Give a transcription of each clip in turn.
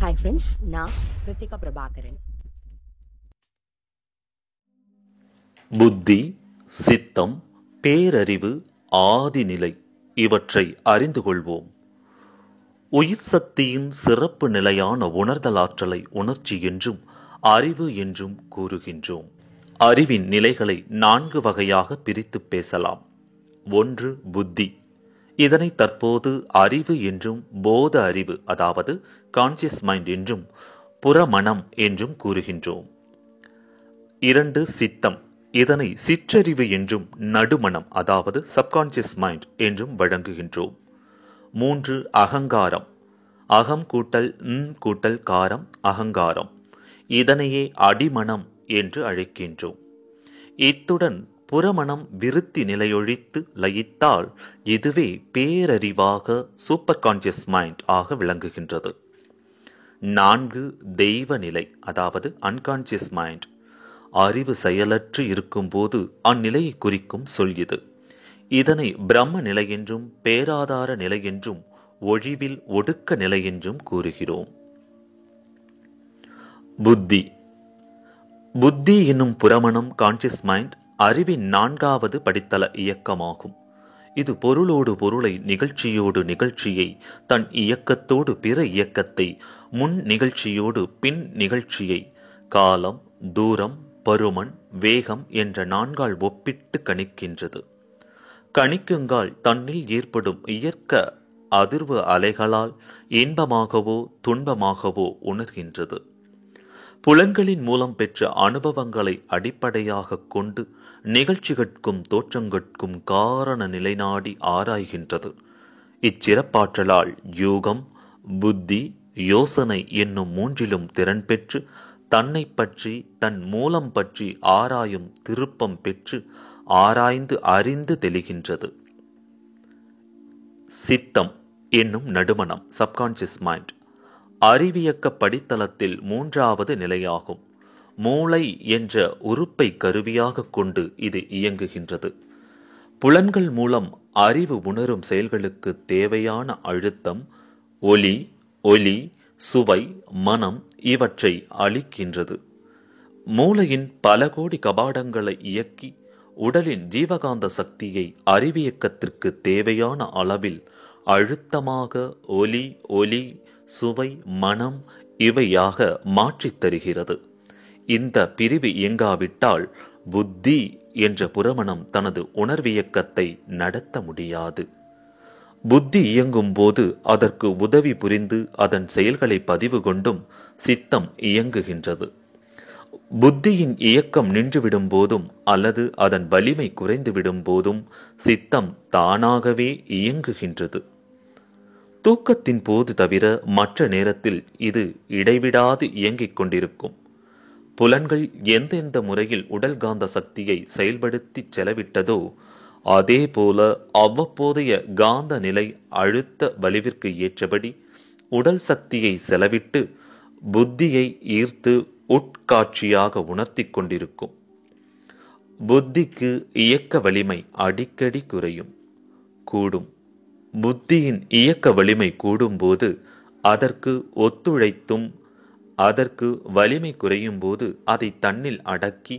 hi friends நான் கிருத்திகா பிரபாகரன் புத்தி சித்தம் பேரறிவு ஆதிநிலை இவற்றை அறிந்து கொள்வோம் உயிர் சக்தியின் சிறப்பு நிலையான உணர்தல் ஆற்றலை உணர்ச்சி என்றும் அறிவு என்றும் கூறுகின்றோம் அறிவின் நிலைகளை நான்கு வகையாக பிரித்து பேசலாம் ஒன்று புத்தி இதனை தற்போது அறிவு என்றும் போத அறிவு அதாவது கான்சியஸ் மைண்ட் என்றும் புறமணம் என்றும் கூறுகின்றோம் இரண்டு சித்தம் இதனை சிற்றறிவு என்றும் நடுமணம் அதாவது சப்கான்சியஸ் மைண்ட் என்றும் வழங்குகின்றோம் மூன்று அகங்காரம் அகம் கூட்டல் ம் கூட்டல் காரம் அகங்காரம் இதனையே அடிமணம் என்று அழைக்கின்றோம் இத்துடன் புறமணம் விருத்தி நிலையொழித்து லயித்தால் இதுவே பேரறிவாக சூப்பர் கான்சியஸ் மைண்ட் ஆக விளங்குகின்றது நான்கு தெய்வ நிலை அதாவது அன்கான்சியஸ் மைண்ட் அறிவு செயலற்று இருக்கும்போது அந்நிலையை குறிக்கும் சொல் இது இதனை பிரம்ம நிலை என்றும் பேராதார நிலை என்றும் ஒழிவில் ஒடுக்க நிலை என்றும் கூறுகிறோம் புத்தி புத்தி என்னும் புறமணம் கான்சியஸ் மைண்ட் அறிவின் நான்காவது படித்தள இயக்கமாகும் இது பொருளோடு பொருளை நிகழ்ச்சியோடு நிகழ்ச்சியை தன் இயக்கத்தோடு பிற இயக்கத்தை முன் நிகழ்ச்சியோடு பின் நிகழ்ச்சியை காலம் தூரம் பருமன் வேகம் என்ற நான்கால் ஒப்பிட்டு கணிக்கின்றது கணிக்குங்கால் தன்னில் ஏற்படும் இயற்க அதிர்வு அலைகளால் இன்பமாகவோ துன்பமாகவோ உணர்கின்றது புலங்களின் மூலம் பெற்ற அனுபவங்களை அடிப்படையாக கொண்டு நிகழ்ச்சிகட்கும் தோற்றங்கட்கும் காரண நிலைநாடி ஆராய்கின்றது இச்சிறப்பாற்றலால் யூகம் புத்தி யோசனை என்னும் மூன்றிலும் திறன் பெற்று தன்னை பற்றி தன் மூலம் பற்றி ஆராயும் திருப்பம் பெற்று ஆராய்ந்து அறிந்து தெளிகின்றது சித்தம் என்னும் நடுமணம் சப்கான்சியஸ் மைண்ட் அறிவியக்க படித்தளத்தில் மூன்றாவது நிலையாகும் மூளை என்ற உறுப்பை கருவியாக கொண்டு இது இயங்குகின்றது புலன்கள் மூலம் அறிவு உணரும் செயல்களுக்கு தேவையான அழுத்தம் ஒலி ஒலி சுவை மனம் இவற்றை அளிக்கின்றது மூளையின் பல கோடி கபாடங்களை இயக்கி உடலின் ஜீவகாந்த சக்தியை அறிவியக்கத்திற்கு தேவையான அளவில் அழுத்தமாக ஒலி ஒலி சுவை மனம் இவையாக மாற்றித் தருகிறது இந்த பிரிவு இயங்காவிட்டால் புத்தி என்ற புறமணம் தனது உணர்வியக்கத்தை நடத்த முடியாது புத்தி இயங்கும் போது அதற்கு உதவி புரிந்து அதன் செயல்களை பதிவு கொண்டும் சித்தம் இயங்குகின்றது புத்தியின் இயக்கம் நின்றுவிடும் போதும் அல்லது அதன் வலிமை குறைந்துவிடும் போதும் சித்தம் தானாகவே இயங்குகின்றது தூக்கத்தின் போது தவிர மற்ற நேரத்தில் இது இடைவிடாது இயங்கிக் கொண்டிருக்கும் புலன்கள் எந்தெந்த முறையில் உடல் காந்த சக்தியை செயல்படுத்தி செலவிட்டதோ அதே போல அவ்வப்போதைய காந்த நிலை அழுத்த வலிவிற்கு ஏற்றபடி உடல் சக்தியை செலவிட்டு புத்தியை ஈர்த்து உட்காட்சியாக உணர்த்தி கொண்டிருக்கும் புத்திக்கு இயக்க வலிமை அடிக்கடி குறையும் கூடும் புத்தியின் இயக்க வலிமை கூடும்போது அதற்கு ஒத்துழைத்தும் அதற்கு வலிமை குறையும் போது அதை தன்னில் அடக்கி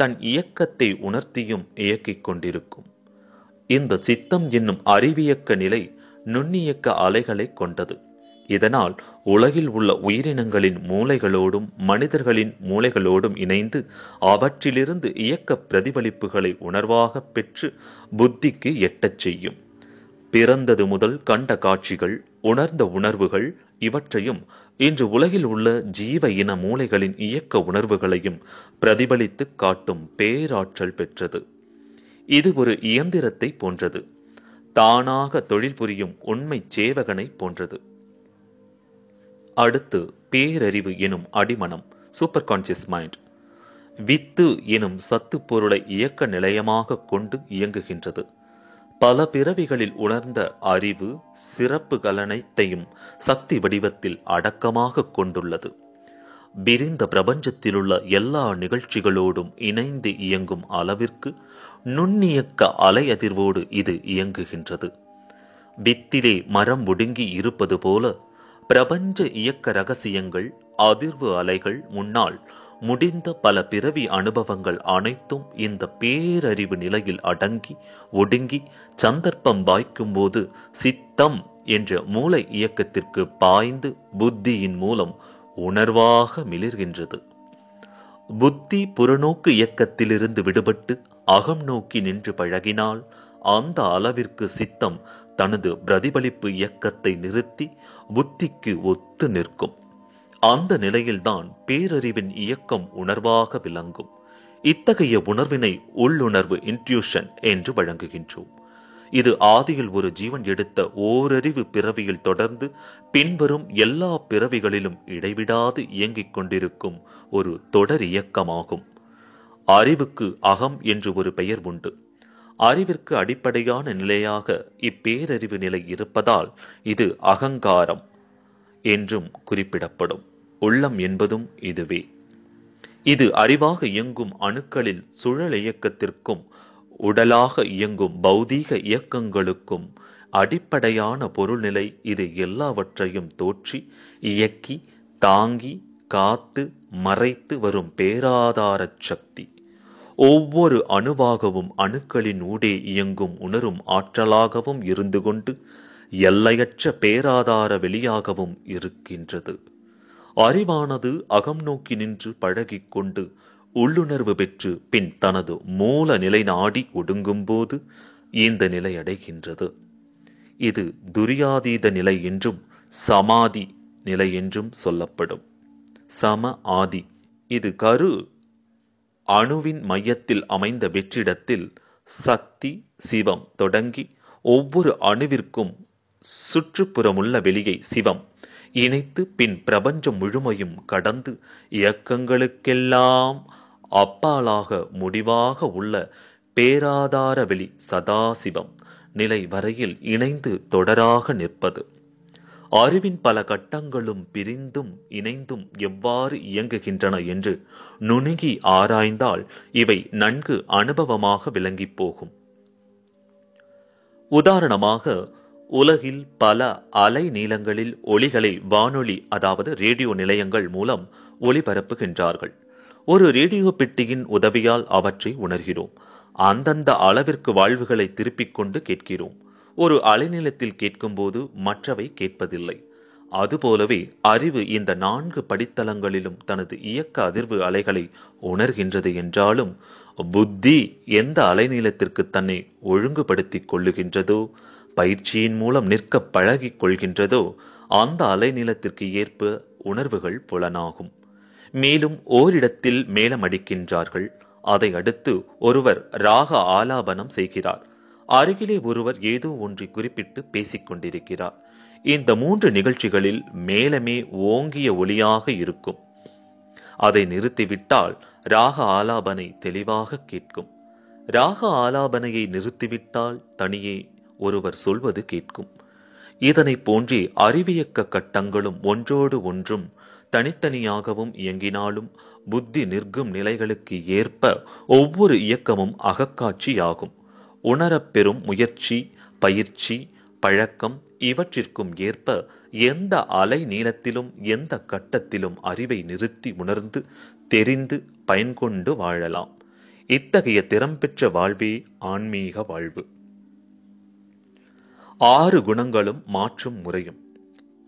தன் இயக்கத்தை உணர்த்தியும் இயக்கிக் கொண்டிருக்கும் இந்த சித்தம் என்னும் அறிவியக்க நிலை நுண்ணியக்க அலைகளை கொண்டது இதனால் உலகில் உள்ள உயிரினங்களின் மூளைகளோடும் மனிதர்களின் மூளைகளோடும் இணைந்து அவற்றிலிருந்து இயக்க பிரதிபலிப்புகளை உணர்வாகப் பெற்று புத்திக்கு எட்டச் செய்யும் பிறந்தது முதல் கண்ட காட்சிகள் உணர்ந்த உணர்வுகள் இவற்றையும் இன்று உலகில் உள்ள ஜீவ இன மூளைகளின் இயக்க உணர்வுகளையும் பிரதிபலித்து காட்டும் பேராற்றல் பெற்றது இது ஒரு இயந்திரத்தை போன்றது தானாக தொழில் புரியும் உண்மை சேவகனை போன்றது அடுத்து பேரறிவு எனும் அடிமனம் சூப்பர் கான்சியஸ் மைண்ட் வித்து எனும் சத்து பொருளை இயக்க நிலையமாக கொண்டு இயங்குகின்றது பல பிறவிகளில் உணர்ந்த அறிவு கலனைத்தையும் சக்தி வடிவத்தில் அடக்கமாக கொண்டுள்ளது விரிந்த பிரபஞ்சத்திலுள்ள எல்லா நிகழ்ச்சிகளோடும் இணைந்து இயங்கும் அளவிற்கு நுண்ணியக்க அலை அதிர்வோடு இது இயங்குகின்றது வித்திலே மரம் ஒடுங்கி இருப்பது போல பிரபஞ்ச இயக்க ரகசியங்கள் அதிர்வு அலைகள் முன்னால் முடிந்த பல பிறவி அனுபவங்கள் அனைத்தும் இந்த பேரறிவு நிலையில் அடங்கி ஒடுங்கி சந்தர்ப்பம் வாய்க்கும் போது சித்தம் என்ற மூளை இயக்கத்திற்கு பாய்ந்து புத்தியின் மூலம் உணர்வாக மிளிர்கின்றது புத்தி புறநோக்கு இயக்கத்திலிருந்து விடுபட்டு அகம் நோக்கி நின்று பழகினால் அந்த அளவிற்கு சித்தம் தனது பிரதிபலிப்பு இயக்கத்தை நிறுத்தி புத்திக்கு ஒத்து நிற்கும் அந்த நிலையில்தான் பேரறிவின் இயக்கம் உணர்வாக விளங்கும் இத்தகைய உணர்வினை உள்ளுணர்வு இன்ட்யூஷன் என்று வழங்குகின்றோம் இது ஆதியில் ஒரு ஜீவன் எடுத்த ஓரறிவு பிறவியில் தொடர்ந்து பின்வரும் எல்லா பிறவிகளிலும் இடைவிடாது இயங்கிக் கொண்டிருக்கும் ஒரு தொடர் இயக்கமாகும் அறிவுக்கு அகம் என்று ஒரு பெயர் உண்டு அறிவிற்கு அடிப்படையான நிலையாக இப்பேரறிவு நிலை இருப்பதால் இது அகங்காரம் என்றும் குறிப்பிடப்படும் உள்ளம் என்பதும் இதுவே இது அறிவாக இயங்கும் அணுக்களில் சுழல் இயக்கத்திற்கும் உடலாக இயங்கும் பௌதீக இயக்கங்களுக்கும் அடிப்படையான பொருள்நிலை இது எல்லாவற்றையும் தோற்றி இயக்கி தாங்கி காத்து மறைத்து வரும் பேராதார சக்தி ஒவ்வொரு அணுவாகவும் அணுக்களின் ஊடே இயங்கும் உணரும் ஆற்றலாகவும் இருந்து கொண்டு எல்லையற்ற பேராதார வெளியாகவும் இருக்கின்றது அறிவானது அகம் நோக்கி நின்று கொண்டு உள்ளுணர்வு பெற்று பின் தனது மூல நிலை நாடி ஒடுங்கும்போது இந்த நிலை அடைகின்றது இது துரியாதீத நிலை என்றும் சமாதி நிலை என்றும் சொல்லப்படும் சம ஆதி இது கரு அணுவின் மையத்தில் அமைந்த வெற்றிடத்தில் சக்தி சிவம் தொடங்கி ஒவ்வொரு அணுவிற்கும் சுற்றுப்புறமுள்ள வெளியை சிவம் இணைத்து பின் பிரபஞ்சம் முழுமையும் கடந்து இயக்கங்களுக்கெல்லாம் அப்பாலாக முடிவாக உள்ள பேராதார வெளி சதாசிவம் நிலை வரையில் இணைந்து தொடராக நிற்பது அறிவின் பல கட்டங்களும் பிரிந்தும் இணைந்தும் எவ்வாறு இயங்குகின்றன என்று நுணுகி ஆராய்ந்தால் இவை நன்கு அனுபவமாக விளங்கிப் போகும் உதாரணமாக உலகில் பல அலை நீளங்களில் ஒளிகளை வானொலி அதாவது ரேடியோ நிலையங்கள் மூலம் ஒளிபரப்புகின்றார்கள் ஒரு ரேடியோ பெட்டியின் உதவியால் அவற்றை உணர்கிறோம் அந்தந்த அளவிற்கு வாழ்வுகளை திருப்பிக் கொண்டு கேட்கிறோம் ஒரு அலைநிலத்தில் கேட்கும்போது மற்றவை கேட்பதில்லை அதுபோலவே அறிவு இந்த நான்கு படித்தளங்களிலும் தனது இயக்க அதிர்வு அலைகளை உணர்கின்றது என்றாலும் புத்தி எந்த அலைநீளத்திற்கு தன்னை ஒழுங்குபடுத்திக் கொள்ளுகின்றதோ பயிற்சியின் மூலம் நிற்க பழகிக் கொள்கின்றதோ அந்த அலைநிலத்திற்கு ஏற்ப உணர்வுகள் புலனாகும் மேலும் ஓரிடத்தில் மேலம் அடிக்கின்றார்கள் அதை அடுத்து ஒருவர் ராக ஆலாபனம் செய்கிறார் அருகிலே ஒருவர் ஏதோ ஒன்றை குறிப்பிட்டு பேசிக்கொண்டிருக்கிறார் இந்த மூன்று நிகழ்ச்சிகளில் மேலமே ஓங்கிய ஒளியாக இருக்கும் அதை நிறுத்திவிட்டால் ராக ஆலாபனை தெளிவாக கேட்கும் ராக ஆலாபனையை நிறுத்திவிட்டால் தனியே ஒருவர் சொல்வது கேட்கும் இதனை போன்றே அறிவியக்க கட்டங்களும் ஒன்றோடு ஒன்றும் தனித்தனியாகவும் இயங்கினாலும் புத்தி நிற்கும் நிலைகளுக்கு ஏற்ப ஒவ்வொரு இயக்கமும் அகக்காட்சியாகும் உணரப்பெறும் முயற்சி பயிற்சி பழக்கம் இவற்றிற்கும் ஏற்ப எந்த அலை நீளத்திலும் எந்த கட்டத்திலும் அறிவை நிறுத்தி உணர்ந்து தெரிந்து பயன்கொண்டு வாழலாம் இத்தகைய திறம்பெற்ற வாழ்வே ஆன்மீக வாழ்வு ஆறு குணங்களும் மாற்றும் முறையும்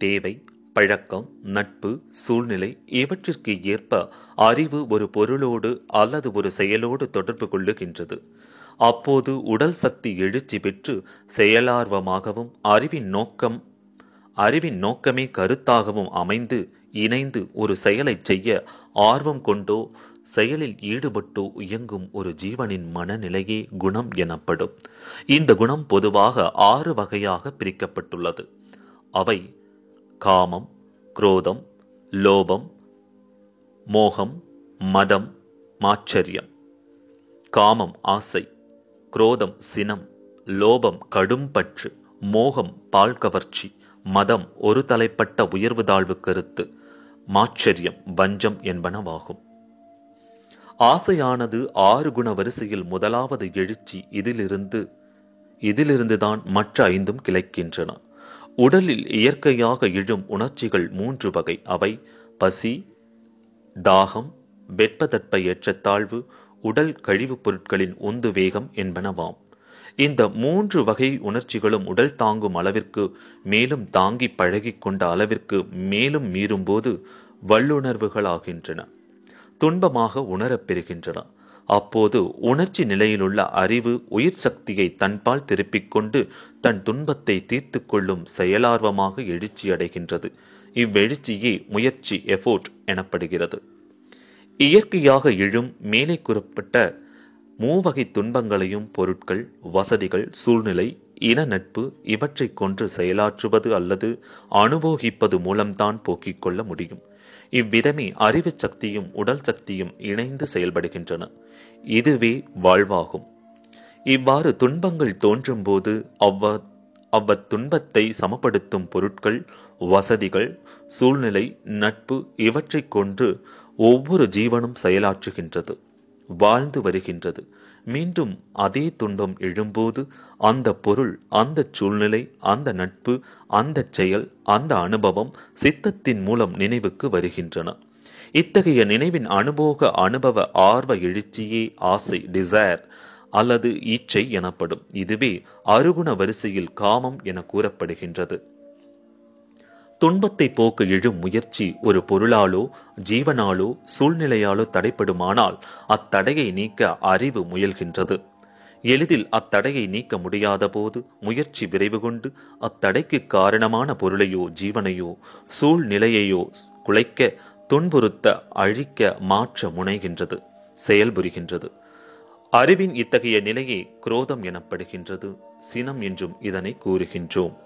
தேவை பழக்கம் நட்பு சூழ்நிலை இவற்றிற்கு ஏற்ப அறிவு ஒரு பொருளோடு அல்லது ஒரு செயலோடு தொடர்பு கொள்ளுகின்றது அப்போது உடல் சக்தி எழுச்சி பெற்று செயலார்வமாகவும் அறிவின் நோக்கம் அறிவின் நோக்கமே கருத்தாகவும் அமைந்து இணைந்து ஒரு செயலை செய்ய ஆர்வம் கொண்டோ செயலில் ஈடுபட்டு இயங்கும் ஒரு ஜீவனின் மனநிலையே குணம் எனப்படும் இந்த குணம் பொதுவாக ஆறு வகையாக பிரிக்கப்பட்டுள்ளது அவை காமம் குரோதம் லோபம் மோகம் மதம் மாச்சரியம் காமம் ஆசை குரோதம் சினம் லோபம் கடும் பற்று மோகம் பால் கவர்ச்சி மதம் ஒரு தலைப்பட்ட உயர்வு தாழ்வு கருத்து மாச்சரியம் வஞ்சம் என்பனவாகும் ஆசையானது ஆறு குண வரிசையில் முதலாவது எழுச்சி இதிலிருந்து இதிலிருந்து தான் மற்ற ஐந்தும் கிளைக்கின்றன உடலில் இயற்கையாக எழும் உணர்ச்சிகள் மூன்று வகை அவை பசி தாகம் வெப்பதட்ப ஏற்றத்தாழ்வு உடல் கழிவுப் பொருட்களின் உந்து வேகம் என்பனவாம் இந்த மூன்று வகை உணர்ச்சிகளும் உடல் தாங்கும் அளவிற்கு மேலும் தாங்கி பழகிக்கொண்ட அளவிற்கு மேலும் மீறும்போது வல்லுணர்வுகளாகின்றன துன்பமாக உணரப் பெறுகின்றன அப்போது உணர்ச்சி நிலையிலுள்ள அறிவு உயிர் சக்தியை தன்பால் திருப்பிக் கொண்டு தன் துன்பத்தை தீர்த்து கொள்ளும் செயலார்வமாக எழுச்சி அடைகின்றது இவ்வெழுச்சியே முயற்சி எஃபோர்ட் எனப்படுகிறது இயற்கையாக எழும் மேலே கூறப்பட்ட மூவகை துன்பங்களையும் பொருட்கள் வசதிகள் சூழ்நிலை இன நட்பு இவற்றைக் கொன்று செயலாற்றுவது அல்லது அனுபோகிப்பது மூலம்தான் போக்கிக் கொள்ள முடியும் இவ்விதமே அறிவு சக்தியும் உடல் சக்தியும் இணைந்து செயல்படுகின்றன இதுவே வாழ்வாகும் இவ்வாறு துன்பங்கள் தோன்றும் போது அவ்வ அவ்வத்துன்பத்தை சமப்படுத்தும் பொருட்கள் வசதிகள் சூழ்நிலை நட்பு இவற்றைக் கொண்டு ஒவ்வொரு ஜீவனும் செயலாற்றுகின்றது வாழ்ந்து வருகின்றது மீண்டும் அதே துன்பம் எழும்போது அந்த பொருள் அந்த சூழ்நிலை அந்த நட்பு அந்த செயல் அந்த அனுபவம் சித்தத்தின் மூலம் நினைவுக்கு வருகின்றன இத்தகைய நினைவின் அனுபோக அனுபவ ஆர்வ எழுச்சியே ஆசை டிசைர் அல்லது ஈச்சை எனப்படும் இதுவே அருகுண வரிசையில் காமம் என கூறப்படுகின்றது துன்பத்தை போக்க எழும் முயற்சி ஒரு பொருளாலோ ஜீவனாலோ சூழ்நிலையாலோ தடைப்படுமானால் அத்தடையை நீக்க அறிவு முயல்கின்றது எளிதில் அத்தடையை நீக்க முடியாத போது முயற்சி விரைவு கொண்டு அத்தடைக்கு காரணமான பொருளையோ ஜீவனையோ சூழ்நிலையையோ குலைக்க துன்புறுத்த அழிக்க மாற்ற முனைகின்றது செயல்புரிகின்றது அறிவின் இத்தகைய நிலையே குரோதம் எனப்படுகின்றது சினம் என்றும் இதனை கூறுகின்றோம்